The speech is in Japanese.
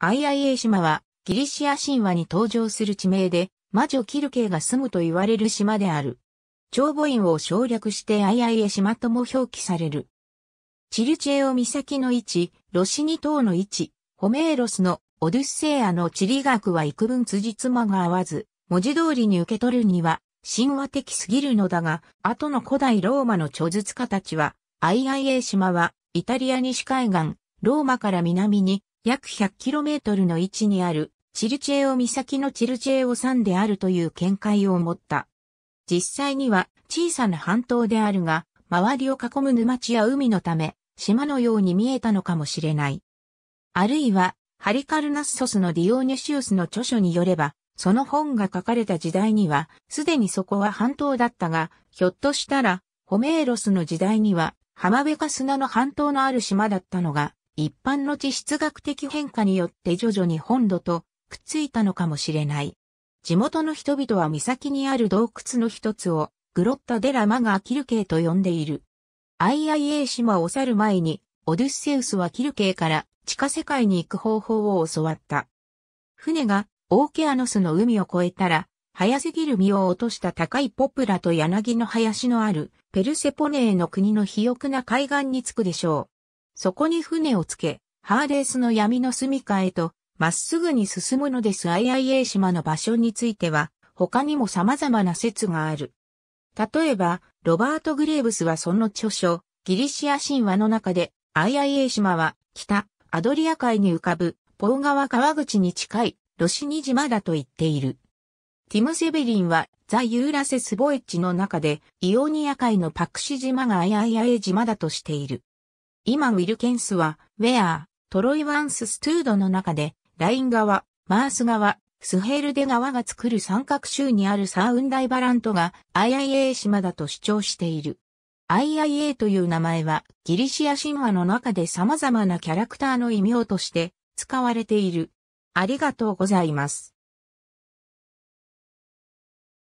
IIA 島はギリシア神話に登場する地名で魔女キルケが住むと言われる島である。長母院を省略して IIA 島とも表記される。チルチェオ岬の位置、ロシニ島の位置、ホメーロスのオデュッセイアの地理学は幾分辻褄が合わず、文字通りに受け取るには神話的すぎるのだが、後の古代ローマの著述家たちは、IIA 島はイタリア西海岸、ローマから南に約 100km の位置にあるチルチェオ岬のチルチェオ山であるという見解を持った。実際には小さな半島であるが、周りを囲む沼地や海のため、島のように見えたのかもしれない。あるいは、ハリカルナッソスのディオーニュシウスの著書によれば、その本が書かれた時代には、すでにそこは半島だったが、ひょっとしたら、ホメーロスの時代には、浜辺か砂の半島のある島だったのが、一般の地質学的変化によって徐々に本土とくっついたのかもしれない。地元の人々は岬にある洞窟の一つをグロッタ・デ・ラ・マガキルケイと呼んでいる。IIA 島を去る前にオデュッセウスはキルケイから地下世界に行く方法を教わった。船がオーケアノスの海を越えたら早すぎる実を落とした高いポプラと柳の林のあるペルセポネーの国の肥沃な海岸に着くでしょう。そこに船をつけ、ハーレースの闇の住処へと、まっすぐに進むのです IIA 島の場所については、他にも様々な説がある。例えば、ロバート・グレーブスはその著書、ギリシア神話の中で、IIA 島は、北、アドリア海に浮かぶ、ポー川川口に近い、ロシニ島だと言っている。ティム・セベリンは、ザ・ユーラセス・ボエッジの中で、イオニア海のパクシ島が IIA 島だとしている。今ウィルケンスは、ウェアトロイワンスストゥードの中で、ライン側、マース側、スヘルデ側が作る三角州にあるサーウンダイバラントが IIA 島だと主張している。IIA という名前はギリシア神話の中で様々なキャラクターの異名として使われている。ありがとうございます。